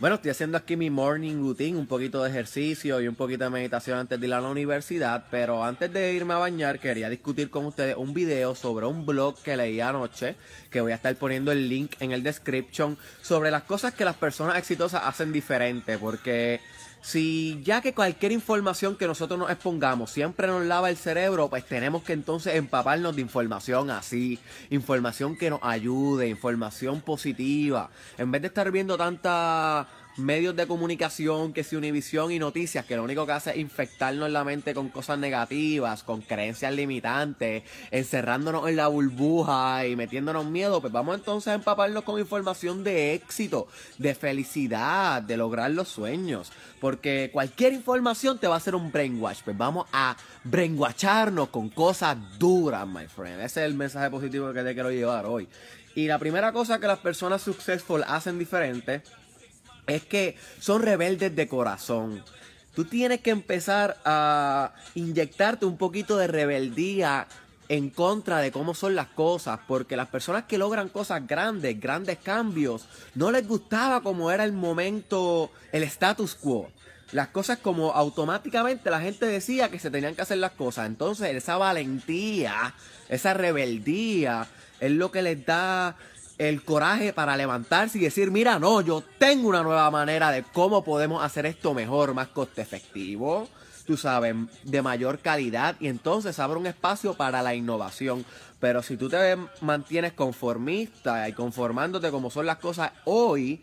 Bueno, estoy haciendo aquí mi morning routine, un poquito de ejercicio y un poquito de meditación antes de ir a la universidad, pero antes de irme a bañar quería discutir con ustedes un video sobre un blog que leí anoche, que voy a estar poniendo el link en el description, sobre las cosas que las personas exitosas hacen diferente, porque si ya que cualquier información que nosotros nos expongamos siempre nos lava el cerebro, pues tenemos que entonces empaparnos de información así, información que nos ayude, información positiva. En vez de estar viendo tanta medios de comunicación, que si Univisión y noticias, que lo único que hace es infectarnos la mente con cosas negativas, con creencias limitantes, encerrándonos en la burbuja y metiéndonos miedo, pues vamos entonces a empaparnos con información de éxito, de felicidad, de lograr los sueños, porque cualquier información te va a hacer un brainwash, pues vamos a brainwasharnos con cosas duras, my friend. Ese es el mensaje positivo que te quiero llevar hoy. Y la primera cosa que las personas successful hacen diferente es que son rebeldes de corazón. Tú tienes que empezar a inyectarte un poquito de rebeldía en contra de cómo son las cosas, porque las personas que logran cosas grandes, grandes cambios, no les gustaba como era el momento, el status quo. Las cosas como automáticamente la gente decía que se tenían que hacer las cosas. Entonces esa valentía, esa rebeldía, es lo que les da el coraje para levantarse y decir, mira, no, yo tengo una nueva manera de cómo podemos hacer esto mejor, más coste efectivo, tú sabes, de mayor calidad y entonces abre un espacio para la innovación. Pero si tú te mantienes conformista y conformándote como son las cosas hoy,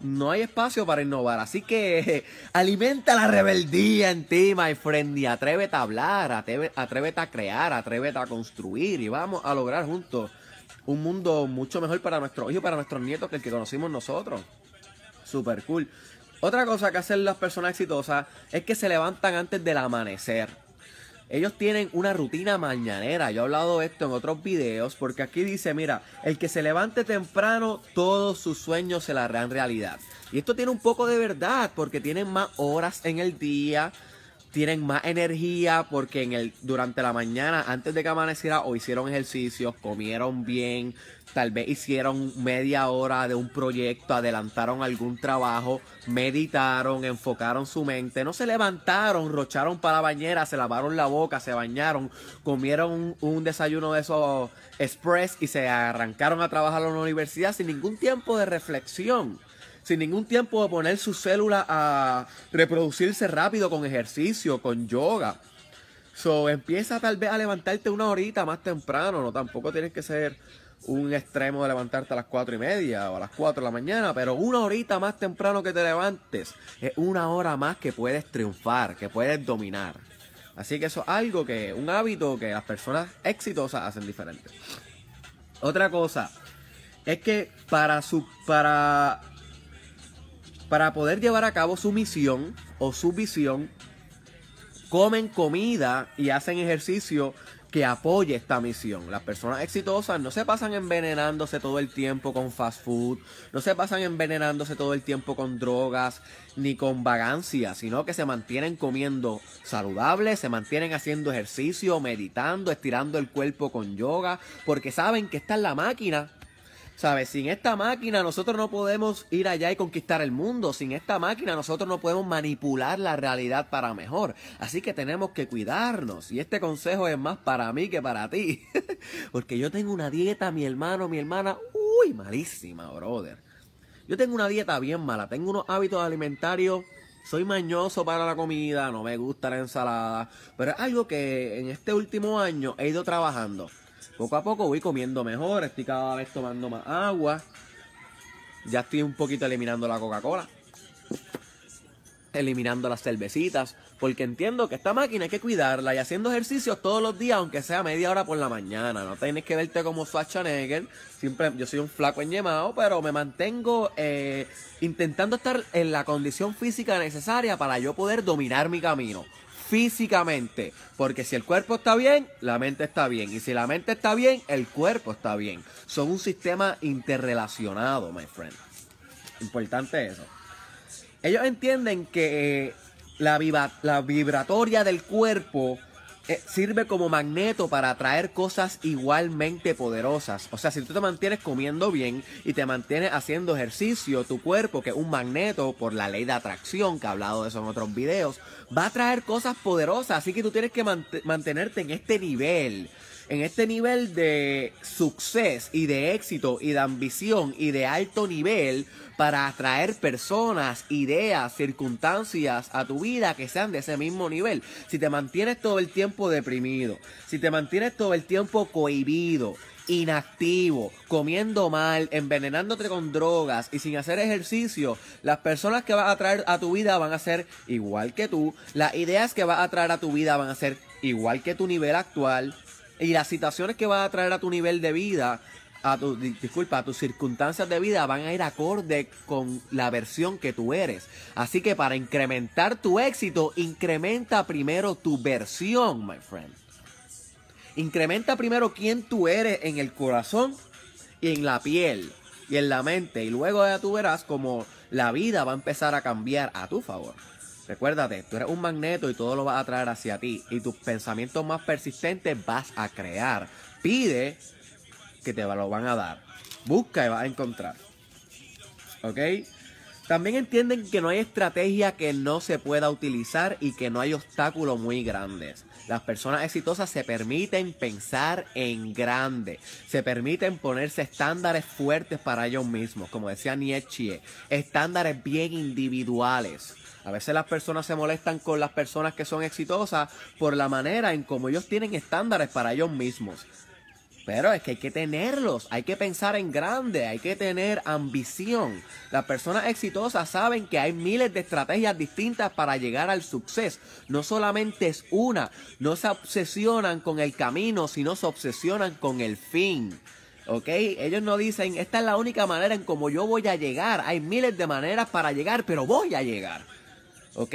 no hay espacio para innovar. Así que alimenta la rebeldía en ti, my friend, y atrévete a hablar, atrévete a crear, atrévete a construir y vamos a lograr juntos un mundo mucho mejor para nuestros hijos, para nuestros nietos que el que conocimos nosotros. Super cool. Otra cosa que hacen las personas exitosas es que se levantan antes del amanecer. Ellos tienen una rutina mañanera. Yo he hablado de esto en otros videos porque aquí dice, mira, el que se levante temprano, todos sus sueños se la harán realidad. Y esto tiene un poco de verdad porque tienen más horas en el día, tienen más energía porque en el, durante la mañana, antes de que amaneciera, o hicieron ejercicios, comieron bien, tal vez hicieron media hora de un proyecto, adelantaron algún trabajo, meditaron, enfocaron su mente, no se levantaron, rocharon para la bañera, se lavaron la boca, se bañaron, comieron un, un desayuno de esos express y se arrancaron a trabajar en la universidad sin ningún tiempo de reflexión sin ningún tiempo de poner sus célula a reproducirse rápido con ejercicio, con yoga. So, empieza tal vez a levantarte una horita más temprano, no tampoco tienes que ser un extremo de levantarte a las cuatro y media o a las cuatro de la mañana, pero una horita más temprano que te levantes es una hora más que puedes triunfar, que puedes dominar. Así que eso es algo que, un hábito que las personas exitosas hacen diferente. Otra cosa es que para, su, para para poder llevar a cabo su misión o su visión, comen comida y hacen ejercicio que apoye esta misión. Las personas exitosas no se pasan envenenándose todo el tiempo con fast food, no se pasan envenenándose todo el tiempo con drogas ni con vagancias, sino que se mantienen comiendo saludable, se mantienen haciendo ejercicio, meditando, estirando el cuerpo con yoga, porque saben que está es la máquina ¿Sabes? Sin esta máquina nosotros no podemos ir allá y conquistar el mundo. Sin esta máquina nosotros no podemos manipular la realidad para mejor. Así que tenemos que cuidarnos. Y este consejo es más para mí que para ti. Porque yo tengo una dieta, mi hermano, mi hermana, uy, malísima, brother. Yo tengo una dieta bien mala. Tengo unos hábitos alimentarios soy mañoso para la comida, no me gusta la ensalada, pero es algo que en este último año he ido trabajando. Poco a poco voy comiendo mejor, estoy cada vez tomando más agua. Ya estoy un poquito eliminando la Coca-Cola. Eliminando las cervecitas. Porque entiendo que esta máquina hay que cuidarla y haciendo ejercicios todos los días, aunque sea media hora por la mañana. No tienes que verte como Schwarzenegger. Siempre, yo soy un flaco llamado, pero me mantengo eh, intentando estar en la condición física necesaria para yo poder dominar mi camino físicamente. Porque si el cuerpo está bien, la mente está bien. Y si la mente está bien, el cuerpo está bien. Son un sistema interrelacionado, my friend. Importante eso. Ellos entienden que eh, la, la vibratoria del cuerpo eh, sirve como magneto para atraer cosas igualmente poderosas. O sea, si tú te mantienes comiendo bien y te mantienes haciendo ejercicio, tu cuerpo, que es un magneto por la ley de atracción, que he hablado de eso en otros videos, va a atraer cosas poderosas. Así que tú tienes que mantenerte en este nivel en este nivel de suceso y de éxito y de ambición y de alto nivel para atraer personas, ideas, circunstancias a tu vida que sean de ese mismo nivel. Si te mantienes todo el tiempo deprimido, si te mantienes todo el tiempo cohibido, inactivo, comiendo mal, envenenándote con drogas y sin hacer ejercicio, las personas que vas a atraer a tu vida van a ser igual que tú, las ideas que vas a atraer a tu vida van a ser igual que tu nivel actual, y las situaciones que vas a traer a tu nivel de vida, a tu, disculpa, a tus circunstancias de vida van a ir acorde con la versión que tú eres. Así que para incrementar tu éxito, incrementa primero tu versión, my friend. Incrementa primero quién tú eres en el corazón y en la piel y en la mente. Y luego ya tú verás cómo la vida va a empezar a cambiar a tu favor. Recuérdate, tú eres un magneto y todo lo vas a atraer hacia ti. Y tus pensamientos más persistentes vas a crear. Pide que te lo van a dar. Busca y vas a encontrar. ¿Ok? También entienden que no hay estrategia que no se pueda utilizar y que no hay obstáculos muy grandes. Las personas exitosas se permiten pensar en grande, se permiten ponerse estándares fuertes para ellos mismos, como decía Nietzsche, estándares bien individuales. A veces las personas se molestan con las personas que son exitosas por la manera en cómo ellos tienen estándares para ellos mismos. Pero es que hay que tenerlos, hay que pensar en grande, hay que tener ambición. Las personas exitosas saben que hay miles de estrategias distintas para llegar al suceso. No solamente es una, no se obsesionan con el camino, sino se obsesionan con el fin. ¿Ok? Ellos no dicen, esta es la única manera en cómo yo voy a llegar. Hay miles de maneras para llegar, pero voy a llegar. ¿ok?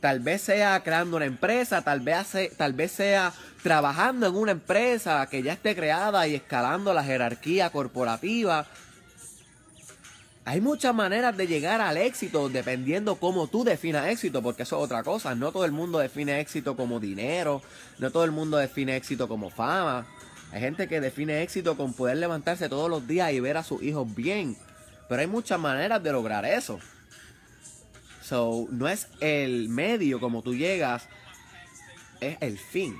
Tal vez sea creando una empresa, tal vez, hace, tal vez sea trabajando en una empresa que ya esté creada y escalando la jerarquía corporativa. Hay muchas maneras de llegar al éxito dependiendo cómo tú definas éxito, porque eso es otra cosa. No todo el mundo define éxito como dinero, no todo el mundo define éxito como fama. Hay gente que define éxito con poder levantarse todos los días y ver a sus hijos bien, pero hay muchas maneras de lograr eso. So, no es el medio como tú llegas, es el fin.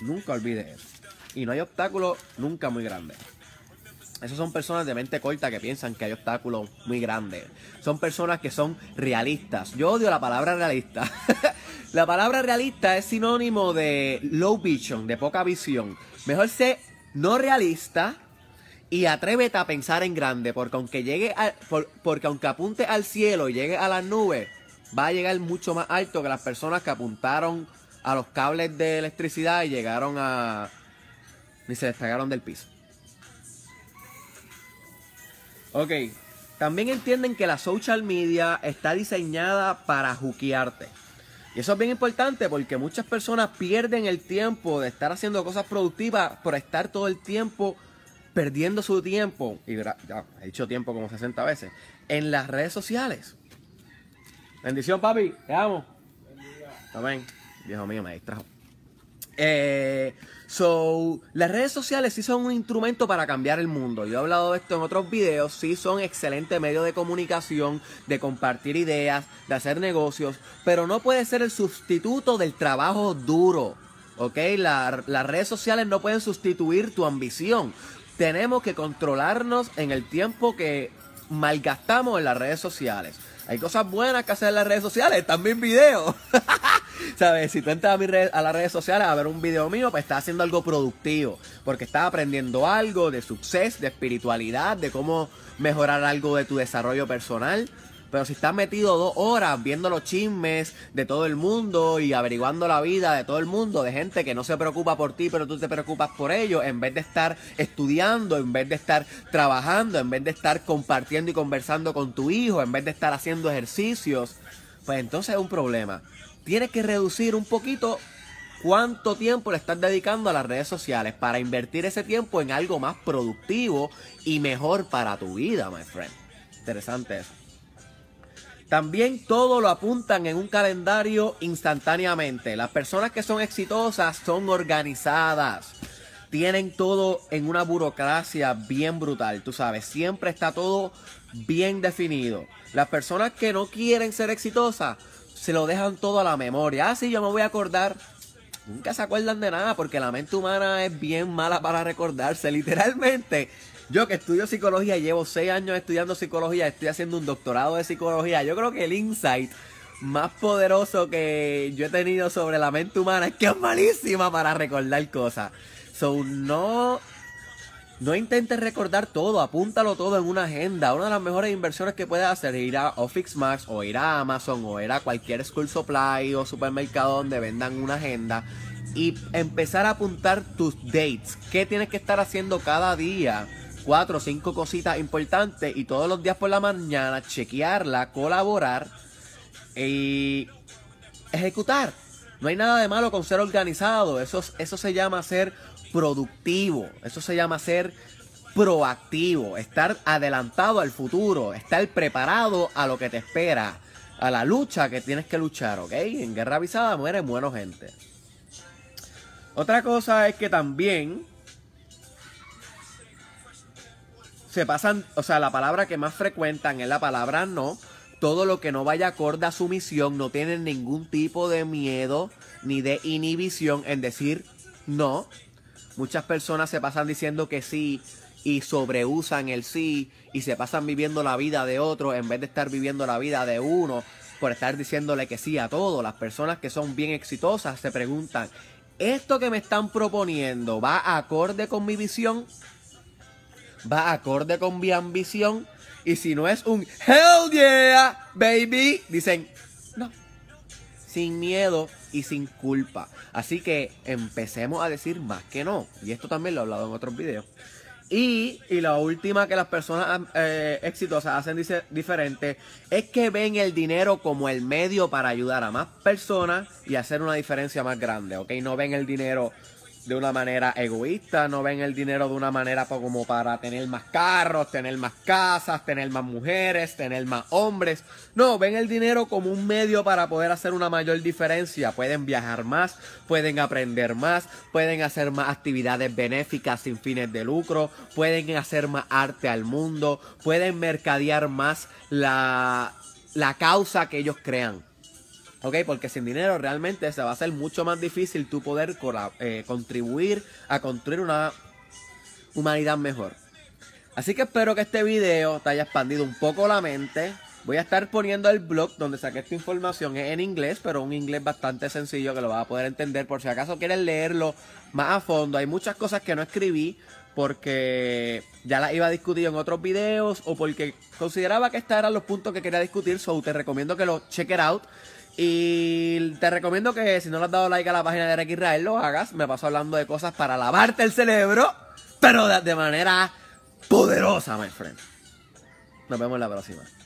Nunca olvides Y no hay obstáculos nunca muy grandes. Esas son personas de mente corta que piensan que hay obstáculos muy grandes. Son personas que son realistas. Yo odio la palabra realista. la palabra realista es sinónimo de low vision, de poca visión. Mejor ser no realista y atrévete a pensar en grande, porque aunque llegue porque aunque apunte al cielo y llegue a las nubes, va a llegar mucho más alto que las personas que apuntaron a los cables de electricidad y llegaron a. ni se destacaron del piso. Ok. También entienden que la social media está diseñada para juquearte. Y eso es bien importante porque muchas personas pierden el tiempo de estar haciendo cosas productivas por estar todo el tiempo perdiendo su tiempo, y ya he dicho tiempo como 60 veces, en las redes sociales. Bendición, papi, te amo. Amén. viejo mío, me distrajo. Eh, so, las redes sociales sí son un instrumento para cambiar el mundo. Yo he hablado de esto en otros videos. Sí son excelentes medios de comunicación, de compartir ideas, de hacer negocios, pero no puede ser el sustituto del trabajo duro. ¿ok? las redes sociales no pueden sustituir tu ambición tenemos que controlarnos en el tiempo que malgastamos en las redes sociales. Hay cosas buenas que hacer en las redes sociales, también videos. ¿Sabes? Si tú entras a, a las redes sociales a ver un video mío, pues estás haciendo algo productivo. Porque estás aprendiendo algo de suceso, de espiritualidad, de cómo mejorar algo de tu desarrollo personal. Pero si estás metido dos horas viendo los chismes de todo el mundo y averiguando la vida de todo el mundo, de gente que no se preocupa por ti, pero tú te preocupas por ellos, en vez de estar estudiando, en vez de estar trabajando, en vez de estar compartiendo y conversando con tu hijo, en vez de estar haciendo ejercicios, pues entonces es un problema. Tienes que reducir un poquito cuánto tiempo le estás dedicando a las redes sociales para invertir ese tiempo en algo más productivo y mejor para tu vida, my friend. Interesante eso. También todo lo apuntan en un calendario instantáneamente. Las personas que son exitosas son organizadas. Tienen todo en una burocracia bien brutal, tú sabes. Siempre está todo bien definido. Las personas que no quieren ser exitosas se lo dejan todo a la memoria. Ah, sí, yo me voy a acordar. Nunca se acuerdan de nada porque la mente humana es bien mala para recordarse. Literalmente, yo que estudio psicología, llevo seis años estudiando psicología, estoy haciendo un doctorado de psicología. Yo creo que el insight más poderoso que yo he tenido sobre la mente humana es que es malísima para recordar cosas. So, no no intentes recordar todo, apúntalo todo en una agenda. Una de las mejores inversiones que puedes hacer es ir a Office Max o ir a Amazon o ir a cualquier school supply o supermercado donde vendan una agenda y empezar a apuntar tus dates. ¿Qué tienes que estar haciendo cada día? cuatro o cinco cositas importantes y todos los días por la mañana chequearla, colaborar y ejecutar. No hay nada de malo con ser organizado. Eso, eso se llama ser productivo. Eso se llama ser proactivo. Estar adelantado al futuro. Estar preparado a lo que te espera. A la lucha que tienes que luchar, ¿ok? En guerra avisada mueren bueno gente. Otra cosa es que también se pasan, o sea, la palabra que más frecuentan es la palabra no. Todo lo que no vaya acorde a su misión no tienen ningún tipo de miedo ni de inhibición en decir no. Muchas personas se pasan diciendo que sí y sobreusan el sí y se pasan viviendo la vida de otro en vez de estar viviendo la vida de uno por estar diciéndole que sí a todo. Las personas que son bien exitosas se preguntan, ¿esto que me están proponiendo va acorde con mi visión? va acorde con mi ambición. Y si no es un Hell yeah, baby, dicen no. Sin miedo y sin culpa. Así que empecemos a decir más que no. Y esto también lo he hablado en otros videos. Y, y la última que las personas eh, exitosas hacen dice, diferente es que ven el dinero como el medio para ayudar a más personas y hacer una diferencia más grande, ¿ok? No ven el dinero de una manera egoísta, no ven el dinero de una manera como para tener más carros, tener más casas, tener más mujeres, tener más hombres. No, ven el dinero como un medio para poder hacer una mayor diferencia. Pueden viajar más, pueden aprender más, pueden hacer más actividades benéficas sin fines de lucro, pueden hacer más arte al mundo, pueden mercadear más la, la causa que ellos crean. Porque sin dinero realmente se va a hacer mucho más difícil tú poder eh, contribuir a construir una humanidad mejor. Así que espero que este video te haya expandido un poco la mente. Voy a estar poniendo el blog donde saqué esta información en inglés, pero un inglés bastante sencillo que lo vas a poder entender por si acaso quieres leerlo más a fondo. Hay muchas cosas que no escribí porque ya las iba a discutir en otros videos o porque consideraba que estos eran los puntos que quería discutir, so te recomiendo que lo check out. Y te recomiendo que si no le has dado like a la página de Rick Israel, lo hagas. Me paso hablando de cosas para lavarte el cerebro, pero de, de manera poderosa, my friend. Nos vemos en la próxima.